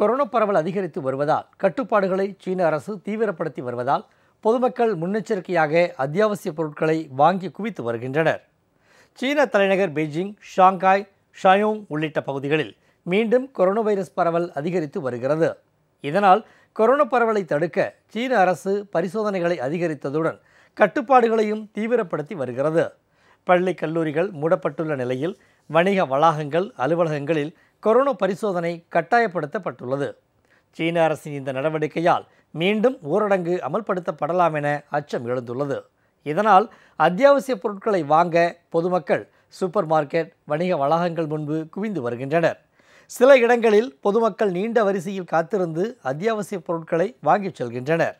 corona பரவல் அதிகரித்து வருவதால் கட்டுப்பாடுகளை சீன அரசு தீவிரப்படுத்தி வருவதால் பொதுமக்கள் முன்னெச்சரிக்கையாக அத்தியாவசிய பொருட்களை வாங்கி குவித்து வருகின்றனர் சீன தலைநகர் பெய்ஜிங் ஷாங்காய் ஷயோங் உள்ளிட்ட பகுதிகளில் மீண்டும் கொரோனா வைரஸ் பரவல் அதிகரித்து வருகிறது இதனால் கொரோனா பரவலை தடுக்க சீன அரசு பரிசோதனைகளை அதிகரித்ததுடன் கட்டுப்பாடுகளையும் தீவிரப்படுத்தி வருகிறது பள்ளி கல்லூரிகள் மூடப்பட்டுள்ள நிலையில் வணிக வளாகங்கள் அலுவலகங்களில் கொரோனா பரிசோதனை கட்டாயப்படுத்தப்பட்டுள்ளது சீன அரசின் இந்த நடவடிக்கையால் மீண்டும் ஊரடங்கு அமல்படுத்தப்படலாம் என அச்சம் எழுந்துள்ளது இதனால் அத்தியாவசிய பொருட்களை வாங்க பொதுமக்கள் சூப்பர் மார்க்கெட் வணிக வளாகங்கள் முன்பு குவிந்து வருகின்றனர் சில இடங்களில் பொதுமக்கள் நீண்ட வரிசையில் காத்திருந்து அத்தியாவசிய பொருட்களை வாங்கிச் செல்கின்றனர்